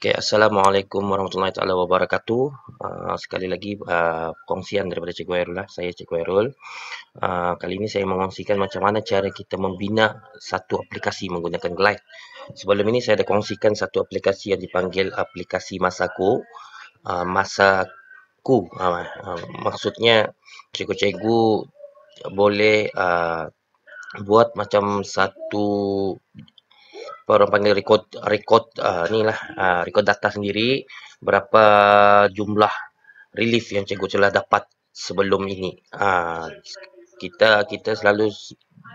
Okay, Assalamualaikum warahmatullahi taala wabarakatuh. Uh, sekali lagi uh, ah, kongsian daripada Cikgu Airul lah. Saya Cikgu Airul. Uh, ah, kali ini saya mengongsikan macam mana cara kita membina satu aplikasi menggunakan Glide. Sebelum ini saya ada kongsikan satu aplikasi yang dipanggil aplikasi Masaku. Uh, Masaku. Uh, uh, maksudnya cikgu-cikgu boleh uh, buat macam satu orang panggil record record uh, ah, ni lah uh, ah, record data sendiri berapa jumlah relief yang cikgu telah dapat sebelum ini uh, kita kita selalu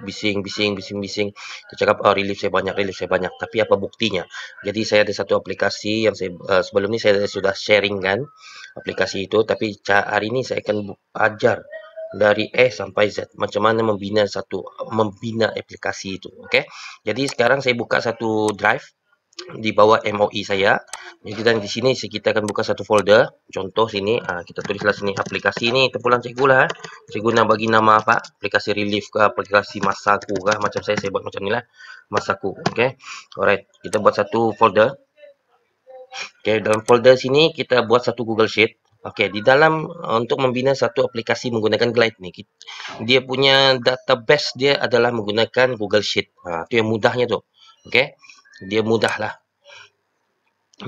bising bising bising bising kita cakap oh, relief saya banyak relief saya banyak tapi apa buktinya jadi saya ada satu aplikasi yang saya uh, sebelum ni saya sudah sharing kan aplikasi itu tapi hari ini saya akan ajar dari A sampai Z macam mana membina satu membina aplikasi itu okey jadi sekarang saya buka satu drive di bawah MOE saya jadi dan di sini kita akan buka satu folder contoh sini ah, kita tulislah sini aplikasi ini tempulan cikgu lah eh. cikgu nak bagi nama apa aplikasi relief ke aplikasi masaku ke macam saya saya buat macam ni lah masaku okey alright kita buat satu folder okey dalam folder sini kita buat satu google sheet Okey, di dalam uh, untuk membina satu aplikasi menggunakan Glide ni, dia punya database dia adalah menggunakan Google Sheet. Ha, tu yang mudahnya tu. Okey, dia mudah lah.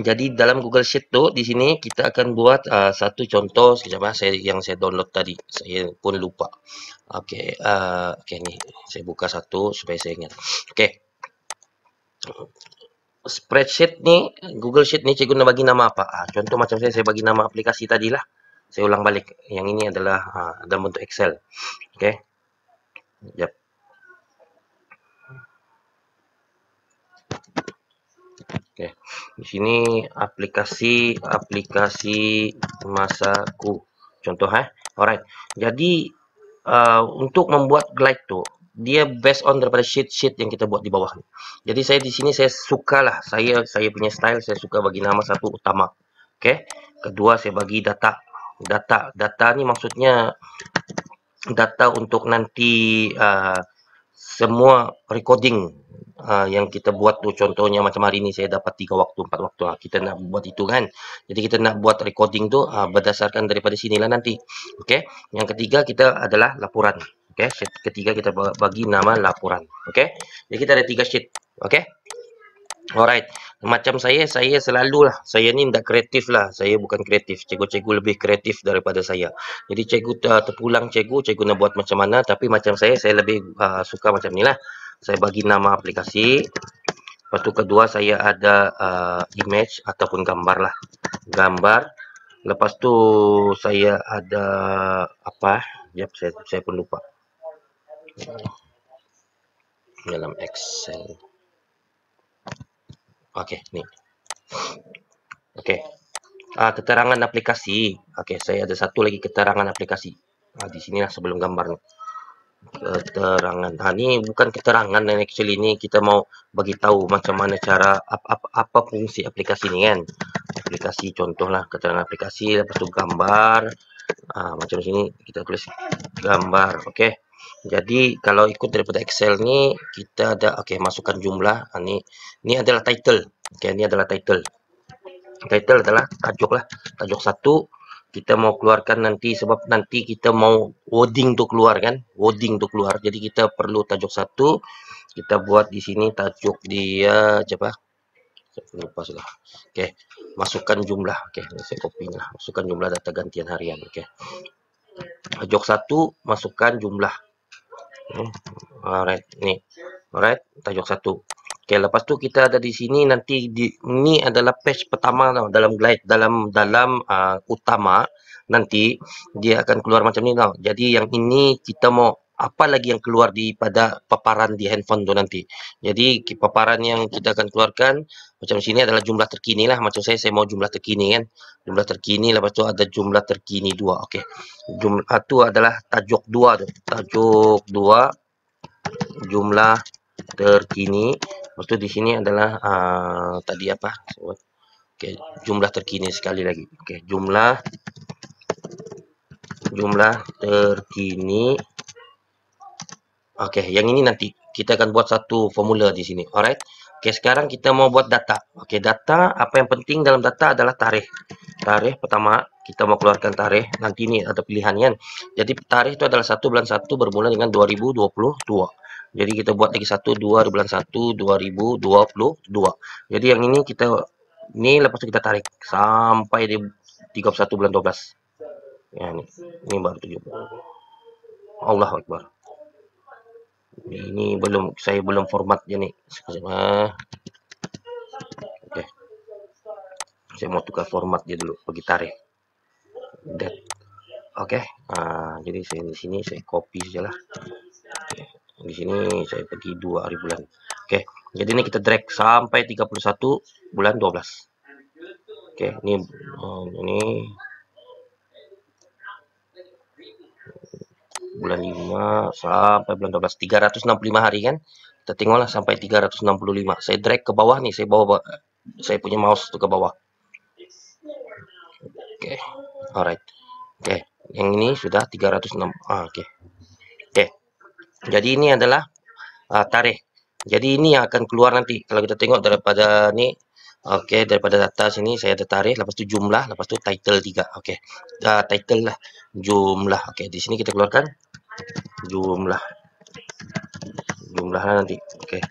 Jadi dalam Google Sheet tu, di sini kita akan buat uh, satu contoh sekejap lah, saya, yang saya download tadi. Saya pun lupa. Okey, uh, okay, ni saya buka satu supaya saya ingat. Okey spreadsheet ni, Google Sheet ni cikgu nak bagi nama apa? Ha, contoh macam saya, saya bagi nama aplikasi tadi lah. Saya ulang balik. Yang ini adalah ha, dalam bentuk Excel. Okay. Sekejap. Okay. Di sini aplikasi, aplikasi masa ku. Contoh, ha? alright. Jadi, uh, untuk membuat glide tu, dia based on daripada sheet-sheet yang kita buat di bawah ni. Jadi saya di sini saya sukalah saya saya punya style saya suka bagi nama satu utama. Okey. Kedua saya bagi data. Data data ni maksudnya data untuk nanti uh, semua recording Uh, yang kita buat tu contohnya macam hari ni saya dapat 3 waktu 4 waktu lah. kita nak buat itu kan jadi kita nak buat recording tu uh, berdasarkan daripada sinilah nanti okey yang ketiga kita adalah laporan Okey, sheet ketiga kita bagi nama laporan. Okey. Jadi kita ada tiga sheet. Okey. Alright, macam saya, saya selalu lah. saya ni tak kreatif lah, saya bukan kreatif, cikgu-cikgu lebih kreatif daripada saya Jadi cikgu uh, terpulang cikgu, cikgu nak buat macam mana, tapi macam saya, saya lebih uh, suka macam ni lah Saya bagi nama aplikasi, lepas tu kedua saya ada uh, image ataupun gambar lah, gambar Lepas tu saya ada apa, yep, saya, saya pun lupa, dalam Excel. Okey, ni. Okey. Ah, keterangan aplikasi. Okey, saya ada satu lagi keterangan aplikasi. Ah, di sinilah sebelum gambar ni. Keterangan. Ha, ni bukan keterangan dan actually ni kita mau bagi tahu macam mana cara apa, apa, apa fungsi aplikasi ni kan. Aplikasi contohlah keterangan aplikasi lepas tu gambar. Ah, macam sini kita tulis gambar. Okey. Jadi kalau ikut daripada Excel ni kita ada okey masukkan jumlah ha, ni ni adalah title. Okey ni adalah title. Title adalah tajuk lah. Tajuk satu kita mau keluarkan nanti sebab nanti kita mau wording tu keluar kan? Wording tu keluar. Jadi kita perlu tajuk satu kita buat di sini tajuk dia apa? Lupa sudah. Okey, masukkan jumlah. Okey, saya copy-lah. Masukkan jumlah data gantian harian, okey. Tajuk satu masukkan jumlah. Hmm. alright ni alright tajuk satu okey lepas tu kita ada di sini nanti di, ni adalah page pertama tau dalam glide dalam dalam uh, utama nanti dia akan keluar macam ni tau jadi yang ini kita mau apa lagi yang keluar di pada paparan di handphone tu nanti. Jadi paparan yang kita akan keluarkan macam sini adalah jumlah terkini lah. Macam saya, saya mau jumlah terkini kan. Jumlah terkini lepas tu ada jumlah terkini dua. Okey. Jumlah tu adalah tajuk dua tu. Tajuk dua jumlah terkini. Lepas tu di sini adalah uh, tadi apa? Okey. Jumlah terkini sekali lagi. Okey. Jumlah jumlah terkini Okey, yang ini nanti kita akan buat satu formula di sini. Alright. Okey, sekarang kita mau buat data. Okey, data apa yang penting dalam data adalah tarikh. Tarikh pertama kita mau keluarkan tarikh. Nanti ini ada pilihan kan. Jadi tarikh itu adalah 1 bulan 1 bermula dengan 2022. Jadi kita buat lagi 1 2 bulan 1 2022. Jadi yang ini kita ni lepas tu kita tarik sampai di 31 bulan 12. Ya ni, Ini baru 7. Allahu Akbar. ini belum saya belum format jadi sama oke okay. saya mau tukar dia dulu ya tarik oke okay. nah, jadi saya di sini saya copy sajalah di sini saya pergi dua hari bulan oke okay. jadi ini kita drag sampai 31 bulan 12 oke ini eh, ini bulan 5 sampai bulan 12 365 hari kan kita tengoklah sampai 365 saya drag ke bawah ni saya bawa saya punya mouse tu ke bawah Okay, alright okay. yang ini sudah 306 ah okey okay. jadi ini adalah uh, tarikh jadi ini yang akan keluar nanti kalau kita tengok daripada ni okay, daripada data sini saya ada tarikh, lepas tu jumlah, lepas tu title 3. okay. uh, ah, title lah, jumlah. Okay, di sini kita keluarkan jumlah jumlah lah nanti okey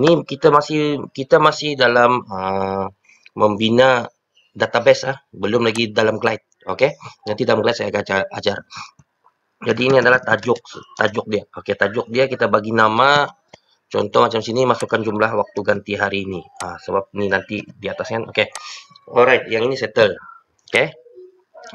ni kita masih kita masih dalam uh, membina database ah belum lagi dalam glide okey nanti dalam glide saya akan ajar, ajar jadi ini adalah tajuk tajuk dia okey tajuk dia kita bagi nama contoh macam sini masukkan jumlah waktu ganti hari ini uh, sebab ni nanti di atasnya kan? okey alright yang ini settle okey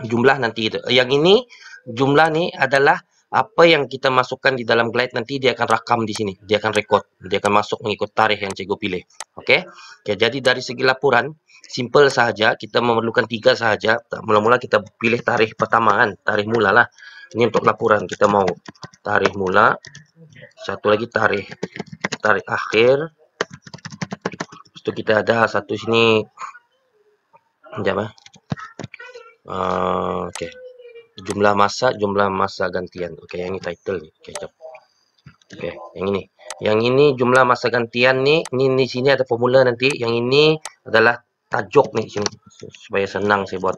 jumlah nanti itu yang ini jumlah ni adalah apa yang kita masukkan di dalam glide nanti dia akan rakam di sini. Dia akan record. Dia akan masuk mengikut tarikh yang cikgu pilih. Okey. Okay, jadi dari segi laporan, simple sahaja. Kita memerlukan tiga sahaja. Mula-mula kita pilih tarikh pertama kan. Tarikh mula lah. Ini untuk laporan. Kita mau tarikh mula. Satu lagi tarikh. Tarikh akhir. Lepas itu kita ada satu sini. Sekejap lah. Eh. Uh, ah, Okey jumlah masa jumlah masa gantian Okay, yang ni title ni okey Okay, okey yang ini yang ini jumlah masa gantian ni ni di sini ada formula nanti yang ini adalah tajuk ni supaya senang saya buat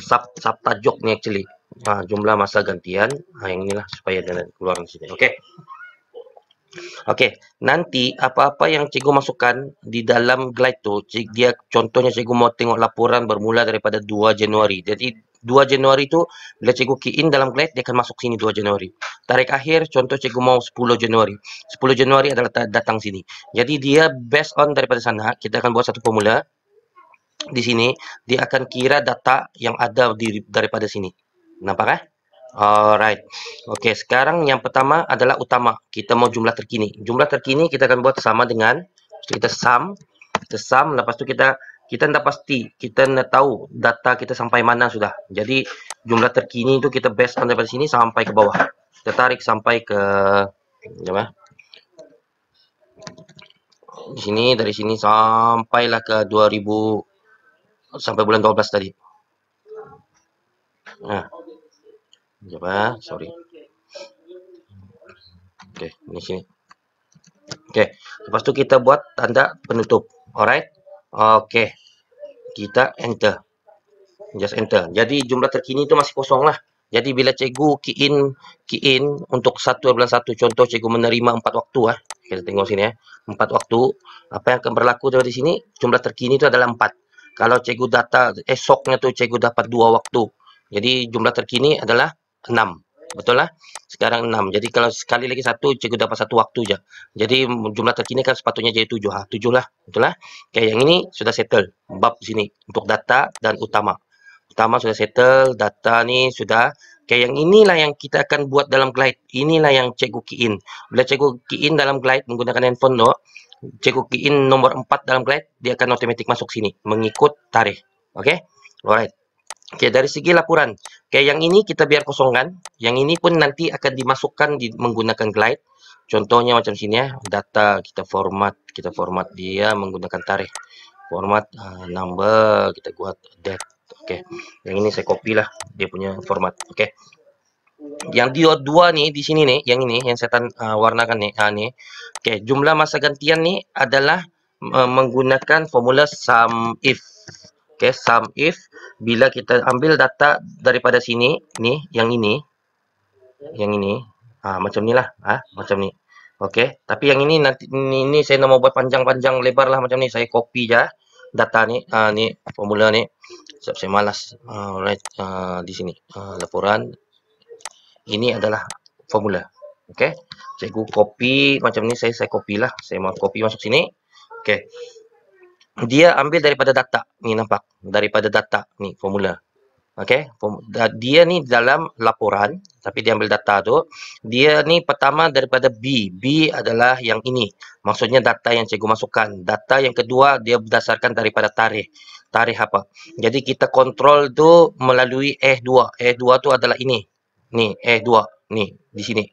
sub sub tajuk ni actually ha, jumlah masa gantian ha, yang inilah supaya dia keluar di sini Okay. Okey, nanti apa-apa yang cikgu masukkan di dalam glide tu, cik, dia contohnya cikgu mau tengok laporan bermula daripada 2 Januari. Jadi 2 Januari tu bila cikgu key in dalam kelas dia akan masuk sini 2 Januari. Tarik akhir contoh cikgu mau 10 Januari. 10 Januari adalah datang sini. Jadi dia based on daripada sana kita akan buat satu formula di sini dia akan kira data yang ada di, daripada sini. Nampak eh? Alright. Okey, sekarang yang pertama adalah utama. Kita mau jumlah terkini. Jumlah terkini kita akan buat sama dengan kita sum, kita sum lepas tu kita kita tidak pasti, kita dah tahu data kita sampai mana sudah. Jadi jumlah terkini itu kita based on daripada sini sampai ke bawah. Kita tarik sampai ke, apa? Di sini, dari sini sampailah ke 2000, sampai bulan 12 tadi. Nah, ha. apa? Sorry. Okay, ini sini. Okay, lepas tu kita buat tanda penutup. Alright. Okay kita enter. Just enter. Jadi jumlah terkini itu masih kosong lah. Jadi bila cikgu key in, key in untuk satu bulan satu. Contoh cikgu menerima empat waktu lah. Kita tengok sini ya. Empat waktu. Apa yang akan berlaku di sini? Jumlah terkini itu adalah empat. Kalau cikgu data esoknya tu cikgu dapat dua waktu. Jadi jumlah terkini adalah enam. Betul lah. Sekarang enam. Jadi kalau sekali lagi satu, cikgu dapat satu waktu je. Jadi jumlah terkini kan sepatutnya jadi tujuh. Ha, 7 lah. Betul lah. Okay, yang ini sudah settle. Bab sini. Untuk data dan utama. Utama sudah settle. Data ni sudah. Okay, yang inilah yang kita akan buat dalam glide. Inilah yang cikgu key in. Bila cikgu key in dalam glide menggunakan handphone tu, cikgu key in nombor empat dalam glide, dia akan otomatik masuk sini. Mengikut tarikh. Okay? Alright. Okey, dari segi laporan. Okey, yang ini kita biar kosongkan. Yang ini pun nanti akan dimasukkan di, menggunakan glide. Contohnya macam sini ya. Data kita format. Kita format dia menggunakan tarikh. Format uh, number. Kita buat date. Okey. Yang ini saya copy lah. Dia punya format. Okey. Yang dia dua ni, di sini ni. Yang ini, yang saya uh, eh, warnakan ni. Uh, ah, ni. Okey, jumlah masa gantian ni adalah uh, menggunakan formula sum if. Okey, sum if bila kita ambil data daripada sini, ni, yang ini, yang ini, ah macam ni lah, ah macam ni. Okey, tapi yang ini nanti ini, ini saya nak buat panjang-panjang lebar lah macam ni. Saya copy je ha, data ni, ah ni formula ni. Sebab saya malas. Alright, ah di sini ah, laporan. Ini adalah formula. Okey. Cikgu copy macam ni saya saya copy lah. Saya mau copy masuk sini. Okey dia ambil daripada data ni nampak daripada data ni formula okey dia ni dalam laporan tapi dia ambil data tu dia ni pertama daripada B B adalah yang ini maksudnya data yang cikgu masukkan data yang kedua dia berdasarkan daripada tarikh tarikh apa jadi kita kontrol tu melalui F2 F2 tu adalah ini ni F2 ni di sini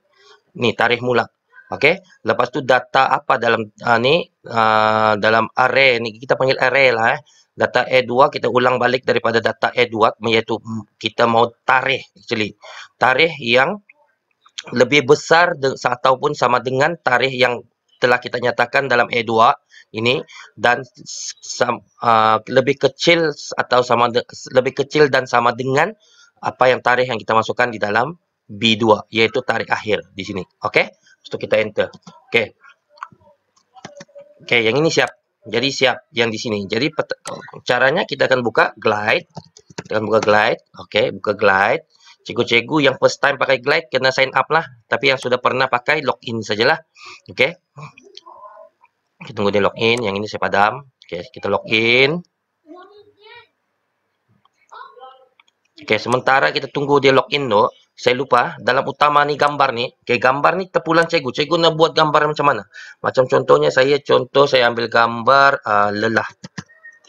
ni tarikh mula Okey, lepas tu data apa dalam uh, ni uh, dalam array ni kita panggil array lah eh. Data A2 kita ulang balik daripada data A2 iaitu kita mau tarikh actually. Tarikh yang lebih besar de- ataupun sama dengan tarikh yang telah kita nyatakan dalam A2 ini dan uh, lebih kecil atau sama de- lebih kecil dan sama dengan apa yang tarikh yang kita masukkan di dalam B2 iaitu tarikh akhir di sini. Okey. So kita enter. okay, okay yang ini siap. Jadi siap yang di sini. Jadi caranya kita akan buka glide. Kita akan buka glide. okay, buka glide. Cikgu-cikgu yang first time pakai glide kena sign up lah. Tapi yang sudah pernah pakai login sajalah. okay. Kita tunggu dia login. Yang ini saya padam. okay kita login. Okay sementara kita tunggu dia login dulu saya lupa ah, dalam utama ni gambar ni okay, gambar ni tepulan cikgu cikgu nak buat gambar macam mana macam contohnya saya contoh saya ambil gambar uh, lelah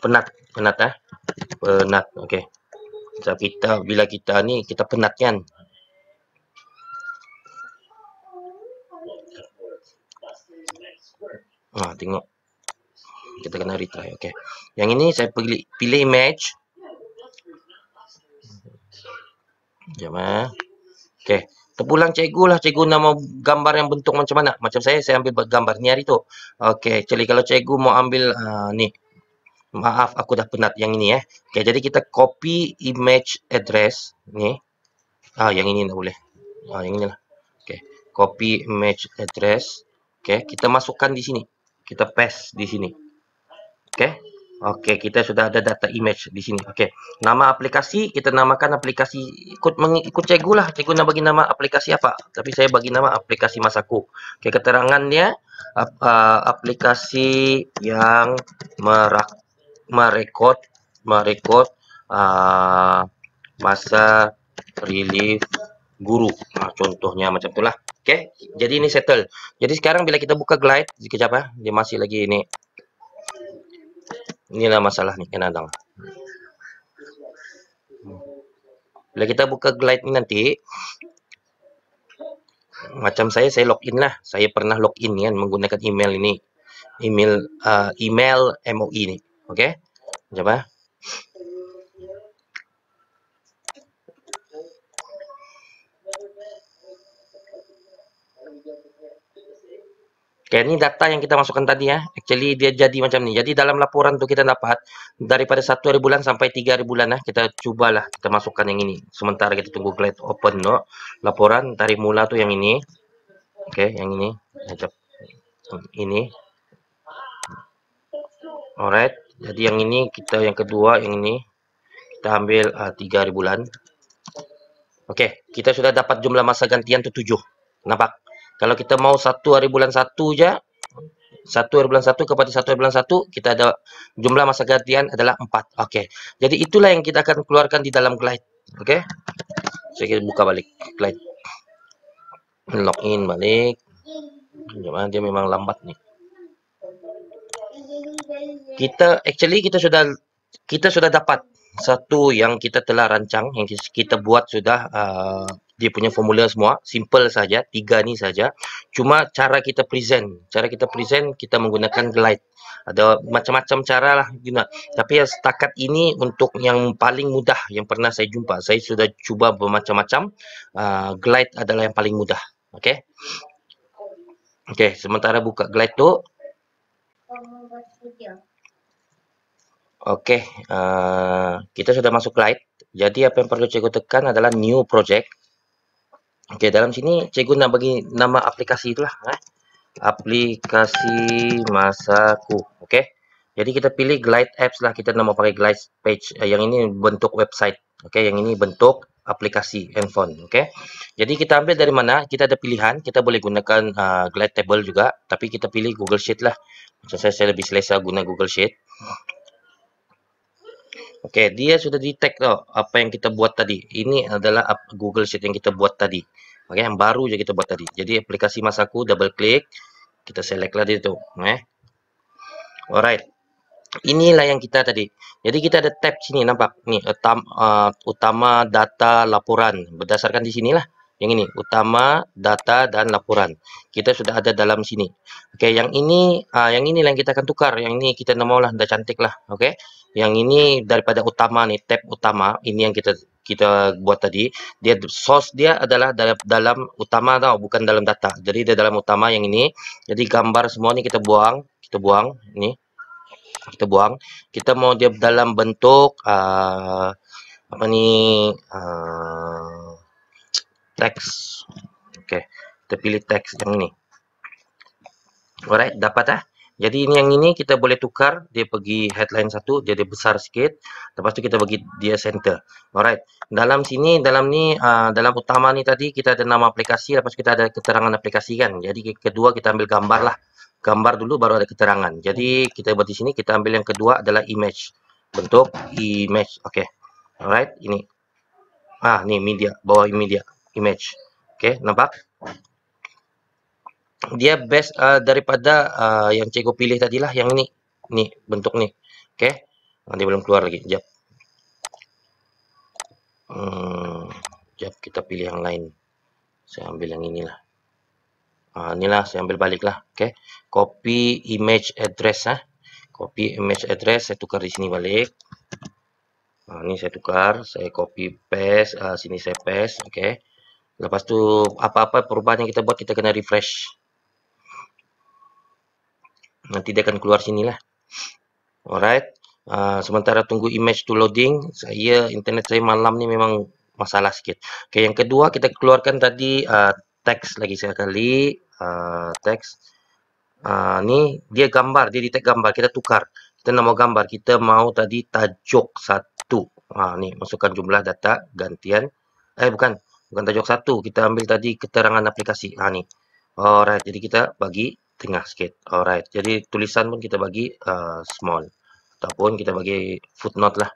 penat penat eh penat okey so, kita bila kita ni kita penat kan ha ah, tengok kita kena retry okey yang ini saya pilih pilih image jom ah eh. Okey. Terpulang cikgu lah. Cikgu nama gambar yang bentuk macam mana. Macam saya, saya ambil gambar ni hari tu. Okey. Jadi kalau cikgu mau ambil uh, ni. Maaf, aku dah penat yang ini eh. Okey. Jadi kita copy image address ni. Ah, yang ini dah boleh. Ah, yang ini lah. Okey. Copy image address. Okey. Kita masukkan di sini. Kita paste di sini. Okey. Okey, kita sudah ada data image di sini. Okey, nama aplikasi, kita namakan aplikasi, ikut, mengikut cikgu lah. Cikgu nak bagi nama aplikasi apa? Tapi saya bagi nama aplikasi Masaku. Okey, keterangannya, ap, uh, aplikasi yang merak, merekod, merekod uh, masa relief guru. Nah, ha, contohnya macam itulah. Okey, jadi ini settle. Jadi sekarang bila kita buka glide, sekejap ya, dia masih lagi ini. Inilah masalah ni kena dalam. Bila kita buka glide ni nanti macam saya saya login lah. Saya pernah login kan menggunakan email ini. Email uh, email MOE ni. Okey. Macam mana? Okay, ini data yang kita masukkan tadi ya. Actually dia jadi macam ni. Jadi dalam laporan tu kita dapat daripada satu hari bulan sampai tiga hari bulan lah Kita cubalah kita masukkan yang ini. Sementara kita tunggu client open no. Laporan dari mula tu yang ini. Okay, yang ini. Ini. Alright. Jadi yang ini kita yang kedua yang ini. Kita ambil uh, ah, 3 hari bulan. Okay, kita sudah dapat jumlah masa gantian tu tujuh. Nampak? Kalau kita mau satu hari bulan satu je, satu hari bulan satu kepada satu hari bulan satu, kita ada jumlah masa gantian adalah empat. Okey. Jadi itulah yang kita akan keluarkan di dalam Glide. Okey. Saya so, buka balik Glide. Login balik. Jangan dia memang lambat ni. Kita actually kita sudah kita sudah dapat satu yang kita telah rancang yang kita buat sudah uh, dia punya formula semua simple saja tiga ni saja cuma cara kita present cara kita present kita menggunakan glide ada macam-macam cara lah guna tapi yang setakat ini untuk yang paling mudah yang pernah saya jumpa saya sudah cuba bermacam-macam uh, glide adalah yang paling mudah okey okey sementara buka glide tu okey uh, kita sudah masuk glide jadi apa yang perlu cikgu tekan adalah new project Okey, dalam sini cikgu nak bagi nama aplikasi itulah. Eh? Aplikasi Masaku. Okey. Jadi kita pilih Glide Apps lah. Kita nak mau pakai Glide Page. Eh, yang ini bentuk website. Okey, yang ini bentuk aplikasi handphone. Okey. Jadi kita ambil dari mana? Kita ada pilihan. Kita boleh gunakan uh, Glide Table juga. Tapi kita pilih Google Sheet lah. Macam saya, saya lebih selesa guna Google Sheet. Okey, dia sudah detect tau apa yang kita buat tadi. Ini adalah Google Sheet yang kita buat tadi. Okey, yang baru saja kita buat tadi. Jadi aplikasi Masaku double click, kita selectlah dia tu, eh. Alright. Inilah yang kita tadi. Jadi kita ada tab sini nampak. Ni utama, uh, utama data laporan berdasarkan di sinilah. Yang ini, utama data dan laporan. Kita sudah ada dalam sini. Okey, yang ini uh, yang ini yang kita akan tukar. Yang ini kita nak namalah dah cantik lah. okey. Yang ini daripada utama ni, tab utama, ini yang kita kita buat tadi. Dia source dia adalah dalam dalam utama tau, bukan dalam data. Jadi dia dalam utama yang ini. Jadi gambar semua ni kita buang, kita buang ni. Kita buang. Kita mau dia dalam bentuk uh, apa ni uh, teks, okey, kita pilih text yang ni alright, dapat eh jadi ini yang ini kita boleh tukar dia pergi headline satu jadi besar sikit lepas tu kita bagi dia center alright dalam sini dalam ni uh, dalam utama ni tadi kita ada nama aplikasi lepas tu kita ada keterangan aplikasi kan jadi kedua kita ambil gambar lah gambar dulu baru ada keterangan jadi kita buat di sini kita ambil yang kedua adalah image bentuk image Okey, alright ini ah ni media bawah media image. Okey, nampak? Dia best uh, daripada uh, yang cikgu pilih tadi lah. yang ni. Ni bentuk ni. Okey. Nanti ah, belum keluar lagi. Jap. Hmm, kita pilih yang lain. Saya ambil yang inilah. Ah uh, inilah saya ambil balik lah, Okey. Copy image address ah. Ha? Copy image address saya tukar di sini balik. Ah uh, saya tukar, saya copy paste uh, sini saya paste. okay? Lepas tu apa-apa perubahan yang kita buat kita kena refresh. Nanti dia akan keluar sini lah. Alright. Uh, sementara tunggu image tu loading, saya internet saya malam ni memang masalah sikit. Okay yang kedua kita keluarkan tadi uh, teks lagi sekali, uh, teks. Uh, ni dia gambar, dia detect gambar, kita tukar. Kita nak mau gambar, kita mau tadi tajuk satu. Ha, ni masukkan jumlah data gantian. Eh bukan, bukan tajuk satu kita ambil tadi keterangan aplikasi ha ni alright jadi kita bagi tengah sikit alright jadi tulisan pun kita bagi uh, small ataupun kita bagi footnote lah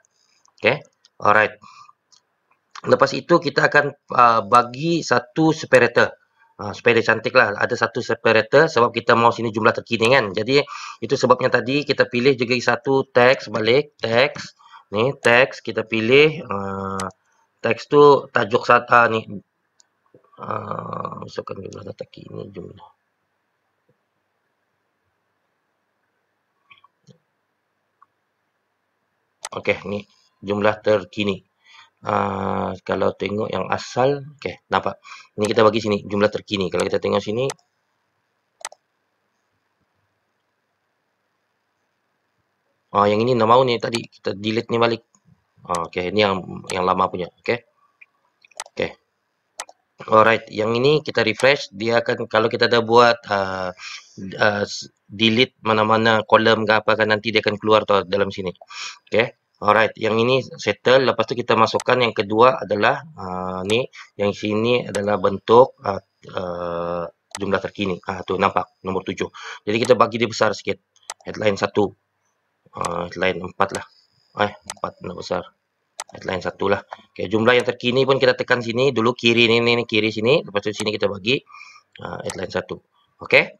okey alright lepas itu kita akan uh, bagi satu separator Uh, supaya dia cantik lah, ada satu separator sebab kita mau sini jumlah terkini kan jadi itu sebabnya tadi kita pilih juga satu teks balik, teks ni teks kita pilih uh, teks tu tajuk sata ni uh, ah, masukkan jumlah data key jumlah Okey, ni jumlah terkini uh, kalau tengok yang asal okey, nampak ni kita bagi sini jumlah terkini kalau kita tengok sini Oh, yang ini nama ni tadi kita delete ni balik Ah, okay, ini yang yang lama punya. Okay. Okay. Alright, yang ini kita refresh, dia akan kalau kita dah buat uh, uh, delete mana-mana kolom ke apa kan nanti dia akan keluar tu dalam sini. Okay. Alright, yang ini settle, lepas tu kita masukkan yang kedua adalah uh, ni, yang sini adalah bentuk uh, uh, jumlah terkini. Ah uh, tu nampak nombor tujuh. Jadi kita bagi dia besar sikit. Headline satu, Uh, headline empat lah. Eh, empat benda besar. lain satu lah. Okay, jumlah yang terkini pun kita tekan sini. Dulu kiri ni, ni, kiri sini. Lepas tu sini kita bagi uh, lain satu. Okay.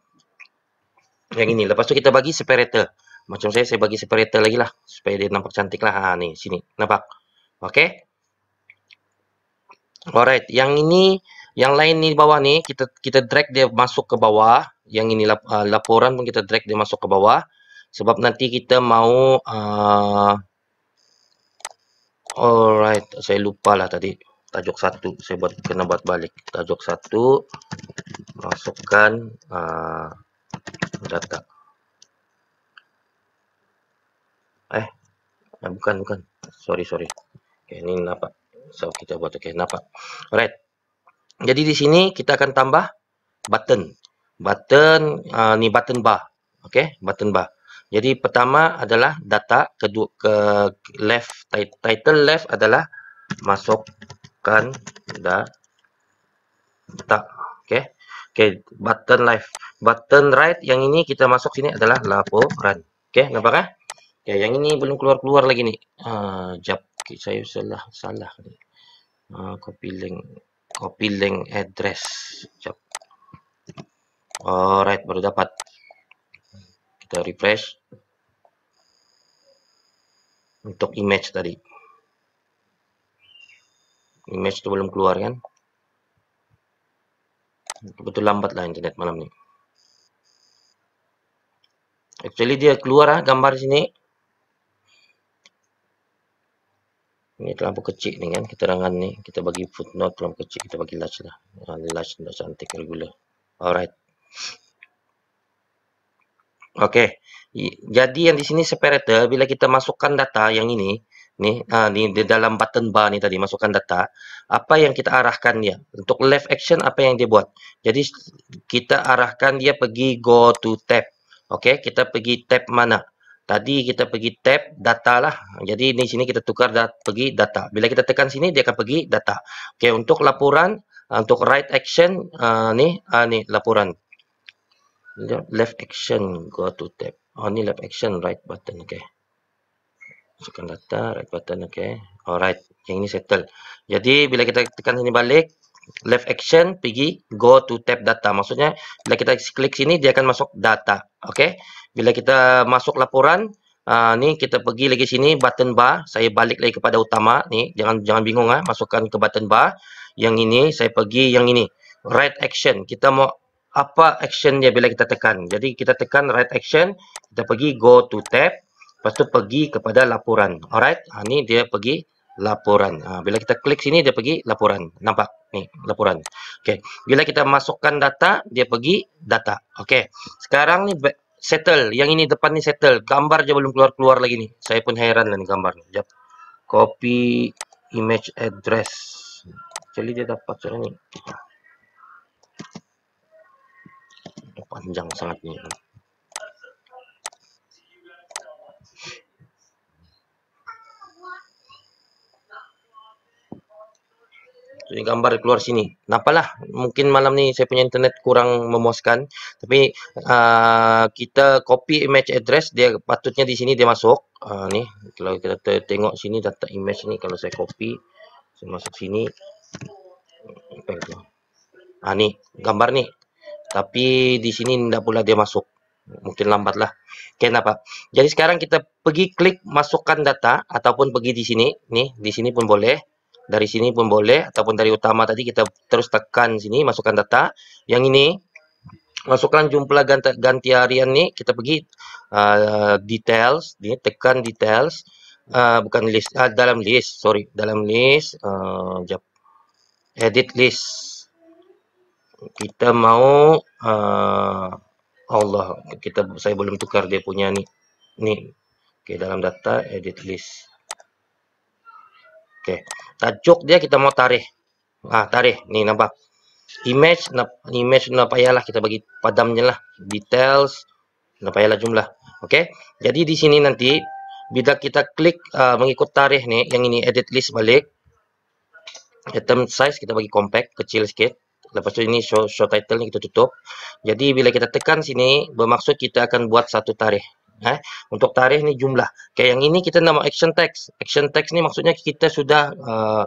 Yang ini. Lepas tu kita bagi separator. Macam saya, saya bagi separator lagi lah. Supaya dia nampak cantik lah. Ha, ni, sini. Nampak? Okay. Alright. Yang ini, yang lain ni bawah ni, kita kita drag dia masuk ke bawah. Yang ini lap, uh, laporan pun kita drag dia masuk ke bawah. Sebab nanti kita mau... Uh, Alright, saya lupa lah tadi tajuk satu, saya buat kena buat balik. Tajuk satu, masukkan uh, data. Eh, nah, eh, bukan bukan. Sorry, sorry. Okay, ini napa? So kita buat okay napa? Alright. Jadi di sini kita akan tambah button. Button uh, ni button bar. okay button bar. Jadi pertama adalah data kedua ke left title left adalah masukkan data. Okey. Okey, button left. Button right yang ini kita masuk sini adalah laporan. Okey, nampak kan? Okey, yang ini belum keluar-keluar lagi ni. Ah, jap. Okay, saya salah salah ni. Ah, copy link copy link address. Jap. Alright, baru dapat kita refresh untuk image tadi image tu belum keluar kan betul lambat lah internet malam ni actually dia keluar lah gambar sini ini terlalu kecil ni kan keterangan ni kita bagi footnote terlalu kecil kita bagi large lah ah, large tak cantik regular alright Okey. Jadi yang di sini separator bila kita masukkan data yang ini, ni uh, ha, ni di dalam button bar ni tadi masukkan data, apa yang kita arahkan dia? Untuk left action apa yang dia buat? Jadi kita arahkan dia pergi go to tab. Okey, kita pergi tab mana? Tadi kita pergi tab data lah. Jadi di sini kita tukar dat pergi data. Bila kita tekan sini dia akan pergi data. Okey, untuk laporan ha, untuk right action uh, ni uh, ni laporan left action go to tab oh ni left action right button okay masukkan data right button okay alright yang ini settle jadi bila kita tekan sini balik left action pergi go to tab data maksudnya bila kita klik sini dia akan masuk data okay bila kita masuk laporan Uh, ni kita pergi lagi sini button bar saya balik lagi kepada utama ni jangan jangan bingung ah masukkan ke button bar yang ini saya pergi yang ini right action kita mau apa action dia bila kita tekan. Jadi kita tekan right action, kita pergi go to tab, lepas tu pergi kepada laporan. Alright, ha, ni dia pergi laporan. Ha, bila kita klik sini dia pergi laporan. Nampak? Ni laporan. Okay. Bila kita masukkan data, dia pergi data. Okay. Sekarang ni settle. Yang ini depan ni settle. Gambar je belum keluar-keluar lagi ni. Saya pun heran dengan lah gambar ni. Jap. Copy image address. Jadi dia dapat macam ni panjang sangat ni. Ini gambar keluar sini. Napa lah? mungkin malam ni saya punya internet kurang memuaskan. Tapi uh, kita copy image address dia patutnya di sini dia masuk. Uh, ni kalau kita tengok sini data image ni kalau saya copy saya masuk sini. Ah ni gambar ni tapi di sini tidak pula dia masuk. Mungkin lambatlah. Okay, kenapa? Jadi sekarang kita pergi klik masukkan data ataupun pergi di sini. Nih, di sini pun boleh. Dari sini pun boleh. Ataupun dari utama tadi kita terus tekan sini masukkan data. Yang ini masukkan jumlah ganti, ganti harian nih. Kita pergi uh, details. Nih, tekan details. Uh, bukan list. Uh, dalam list. Sorry. Dalam list. Uh, Edit list kita mau uh, Allah kita saya belum tukar dia punya ni ni okey dalam data edit list okey tajuk dia kita mau tarikh ah tarikh ni nampak image nak image nak payahlah kita bagi padamnya lah details nak payahlah jumlah okey jadi di sini nanti bila kita klik uh, mengikut tarikh ni yang ini edit list balik item size kita bagi compact kecil sikit lepas tu ini show, show title ni kita tutup jadi bila kita tekan sini bermaksud kita akan buat satu tarikh Eh, untuk tarikh ni jumlah okay, Yang ini kita nama action text Action text ni maksudnya kita sudah uh,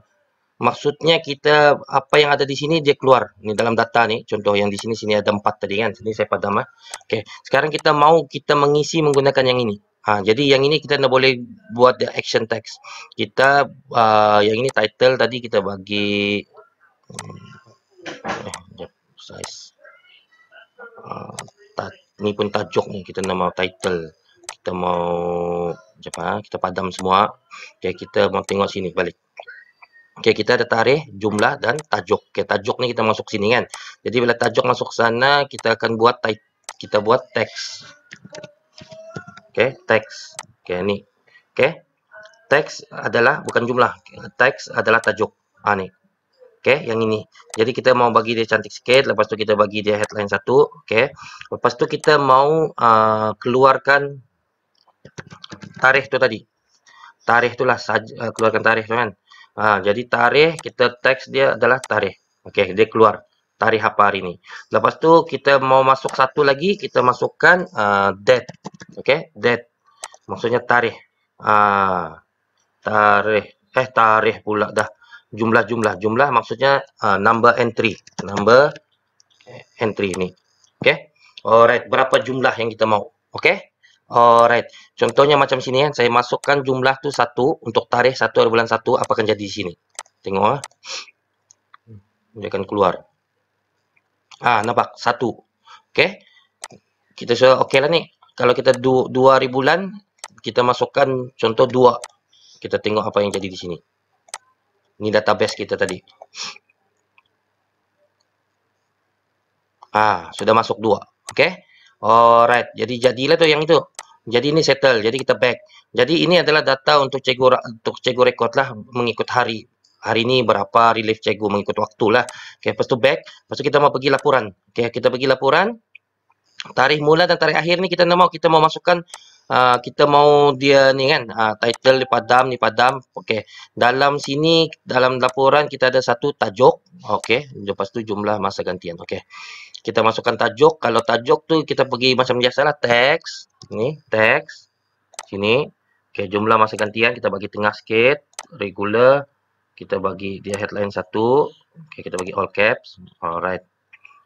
Maksudnya kita Apa yang ada di sini dia keluar ni Dalam data ni contoh yang di sini sini ada empat tadi kan Sini saya padam eh. okay, Sekarang kita mau kita mengisi menggunakan yang ini ha, Jadi yang ini kita nak boleh Buat the action text Kita uh, yang ini title tadi kita bagi hmm, jap, oh, size. Ah, ni pun tajuk ni kita nak mau title. Kita mau jap ha, ah, kita padam semua. Okey, kita mau tengok sini balik. Okey, kita ada tarikh, jumlah dan tajuk. Okey, tajuk ni kita masuk sini kan. Jadi bila tajuk masuk sana, kita akan buat kita buat teks. Okey, teks. Okey, ni. Okey. Teks adalah bukan jumlah. Teks adalah tajuk. Ah ni. Okay, yang ini. Jadi kita mau bagi dia cantik sikit. Lepas tu kita bagi dia headline satu. Okay. Lepas tu kita mau uh, keluarkan tarikh tu tadi. Tarikh tu lah. Saj, uh, keluarkan tarikh tu kan. Uh, jadi tarikh kita teks dia adalah tarikh. Okay. Dia keluar. Tarikh apa hari ni. Lepas tu kita mau masuk satu lagi. Kita masukkan uh, date. Okay. Date. Maksudnya tarikh. Uh, tarikh. Eh tarikh pula dah jumlah-jumlah. Jumlah maksudnya uh, number entry. Number entry ni. Okay. Alright. Berapa jumlah yang kita mau? Okay. Alright. Contohnya macam sini kan. Saya masukkan jumlah tu satu. Untuk tarikh satu hari bulan satu. Apa akan jadi di sini? Tengok lah. Dia akan keluar. Ah, nampak? Satu. Okay. Kita sudah okay lah ni. Kalau kita du dua hari bulan. Kita masukkan contoh dua. Kita tengok apa yang jadi di sini ni database kita tadi. Ah, sudah masuk dua. Okey. Alright, jadi jadilah tu yang itu. Jadi ini settle. Jadi kita back. Jadi ini adalah data untuk cikgu untuk cikgu record lah mengikut hari. Hari ini berapa relief cikgu mengikut waktulah. Okey, lepas tu back, lepas tu kita mau pergi laporan. Okey, kita pergi laporan. Tarikh mula dan tarikh akhir ni kita nak mau kita mau masukkan uh, kita mau dia ni kan uh, title dipadam dipadam okey dalam sini dalam laporan kita ada satu tajuk okey lepas tu jumlah masa gantian okey kita masukkan tajuk kalau tajuk tu kita pergi macam biasalah teks ni teks sini okey jumlah masa gantian kita bagi tengah sikit regular kita bagi dia headline satu okey kita bagi all caps alright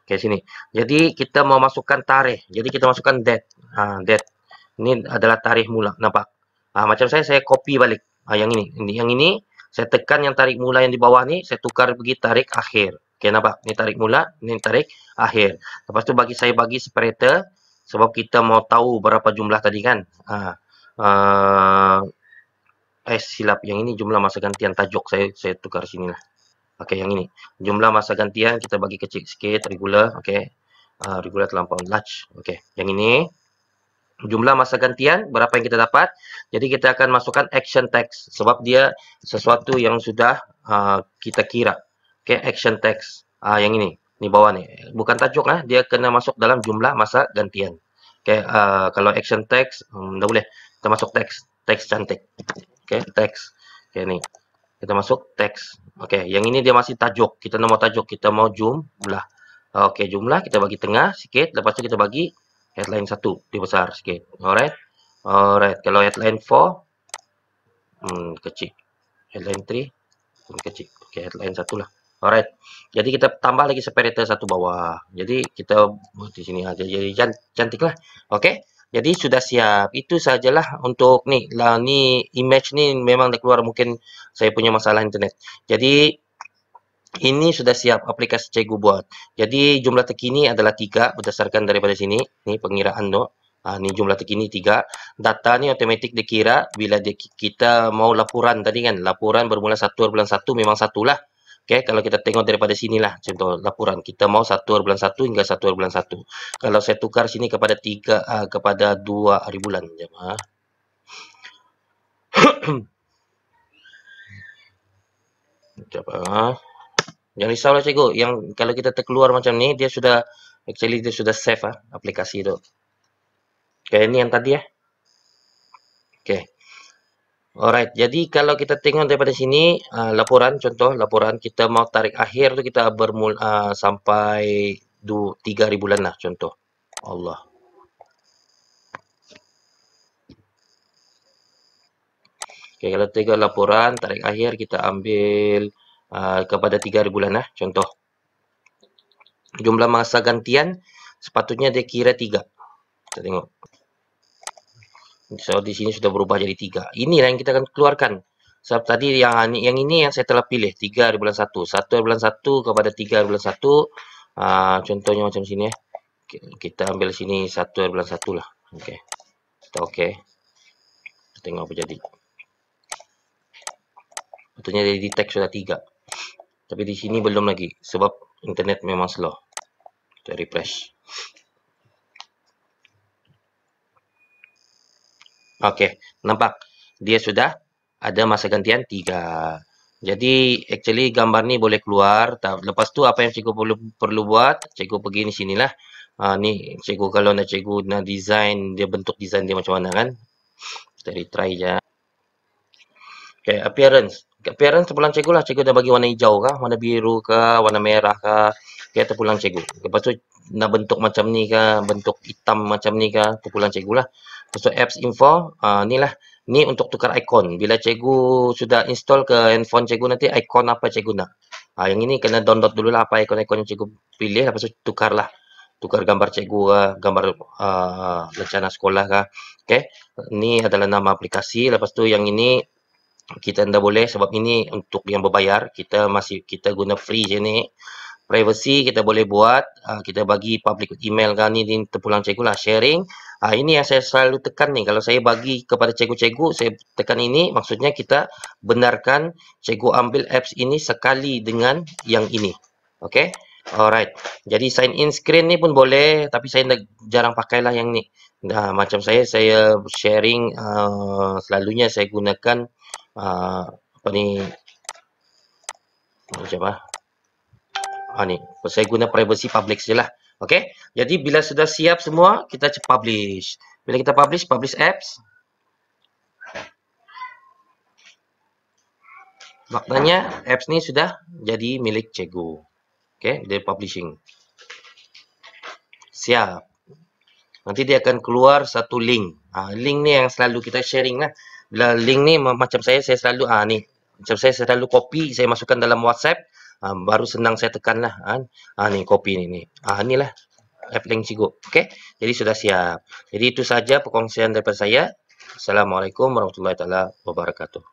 Okey sini. Jadi, kita mau masukkan tarikh. Jadi, kita masukkan date. Ha, date. Ini adalah tarikh mula. Nampak? Ha, macam saya, saya copy balik. Ha, yang ini. ini. Yang ini, saya tekan yang tarikh mula yang di bawah ni, saya tukar pergi tarikh akhir. Okey, nampak? Ini tarikh mula, ini tarikh akhir. Lepas tu, bagi saya bagi separator, sebab kita mau tahu berapa jumlah tadi kan. Ha, uh, eh, silap. Yang ini jumlah masa gantian tajuk. Saya saya tukar sini lah. Okey, yang ini. Jumlah masa gantian, kita bagi kecil sikit, regular. Okey. Uh, regular terlampau large. Okey, yang ini jumlah masa gantian, berapa yang kita dapat. Jadi kita akan masukkan action tax sebab dia sesuatu yang sudah uh, kita kira. Okay, action tax uh, yang ini, ni bawah ni. Bukan tajuk lah, dia kena masuk dalam jumlah masa gantian. Okay, uh, kalau action tax, um, hmm, dah boleh. Kita masuk tax, tax cantik. Okay, tax. Okay, ni. Kita masuk tax. Okay, yang ini dia masih tajuk. Kita nak mau tajuk, kita mau jumlah. Okay, jumlah kita bagi tengah sikit. Lepas tu kita bagi headline 1 lebih besar sikit alright alright kalau headline 4 hmm kecil headline 3 pun hmm, kecil Okay, headline 1 lah alright jadi kita tambah lagi separator satu bawah jadi kita buat oh, di sini aja jadi cantiklah okey jadi sudah siap itu sajalah untuk ni lah ni image ni memang dah keluar mungkin saya punya masalah internet jadi ini sudah siap aplikasi cikgu buat. Jadi jumlah terkini adalah 3 berdasarkan daripada sini. Ini pengiraan tu. Ha, ni jumlah terkini 3. Data ni otomatik dikira bila dia, kita mau laporan tadi kan. Laporan bermula 1 bulan 1 memang 1 lah. Okay, kalau kita tengok daripada sini lah contoh laporan. Kita mau 1 hari bulan 1 hingga 1 hari bulan 1. Kalau saya tukar sini kepada 3, uh, ha, kepada 2 hari bulan. Jom, ha. Sekejap. Sekejap. Ha. Jangan ya, risau lah cikgu. Yang kalau kita terkeluar macam ni, dia sudah actually dia sudah save ah, aplikasi itu. Kayak ini yang tadi ya. Oke. Okay. Alright, jadi kalau kita tengok daripada sini uh, laporan contoh laporan kita mau tarik akhir tu kita bermula uh, sampai 2 3000 bulan lah contoh. Allah. Okay, kalau tiga laporan tarik akhir kita ambil Ah, kepada 3,000 bulan lah. Contoh. Jumlah masa gantian sepatutnya dia kira 3. Kita tengok. So, di sini sudah berubah jadi 3. Inilah yang kita akan keluarkan. Sebab tadi yang, yang ini yang saya telah pilih. 3,000 bulan 1. 1,000 bulan 1 kepada 3,000 bulan 1. Uh, ah, contohnya macam sini ya. Kita ambil sini 1,000 bulan 1 lah. Okey. Kita okey. Kita tengok apa jadi. Betulnya dia detect sudah 3. Tapi di sini belum lagi sebab internet memang slow. Kita refresh. Okey, nampak dia sudah ada masa gantian 3. Jadi actually gambar ni boleh keluar. Lepas tu apa yang cikgu perlu, perlu buat? Cikgu pergi ni sinilah. Uh, ni cikgu kalau nak cikgu nak design dia bentuk design dia macam mana kan? Kita try je. Okay, appearance parent terpulang cikgu lah cikgu dah bagi warna hijau kah warna biru ke warna merah ke dia terpulang cikgu lepas tu nak bentuk macam ni ke bentuk hitam macam ni ke terpulang cikgu lah lepas tu apps info uh, ni lah ni untuk tukar ikon bila cikgu sudah install ke handphone cikgu nanti ikon apa cikgu nak uh, yang ini kena download dulu lah apa ikon-ikon yang cikgu pilih lepas tu tukar lah tukar gambar cikgu ke gambar uh, ah, rencana sekolah ke okay. ni adalah nama aplikasi lepas tu yang ini kita anda boleh sebab ini untuk yang berbayar kita masih kita guna free je ni privacy kita boleh buat uh, kita bagi public email kan ni, ni terpulang cikgu lah sharing uh, ini yang saya selalu tekan ni kalau saya bagi kepada cikgu-cikgu saya tekan ini maksudnya kita benarkan cikgu ambil apps ini sekali dengan yang ini okey alright jadi sign in screen ni pun boleh tapi saya dah jarang pakailah yang ni nah macam saya saya sharing uh, selalunya saya gunakan uh, apa ni macam apa ha, ah, ni saya guna privacy public lah okey jadi bila sudah siap semua kita publish bila kita publish publish apps maknanya apps ni sudah jadi milik cikgu okey dia publishing siap nanti dia akan keluar satu link ha, link ni yang selalu kita sharing lah bila link ni macam saya saya selalu ah ni macam saya selalu copy saya masukkan dalam WhatsApp ah, baru senang saya tekanlah kan ah ni copy ni ni ah inilah app link cikgu okey jadi sudah siap jadi itu saja perkongsian daripada saya assalamualaikum warahmatullahi taala wabarakatuh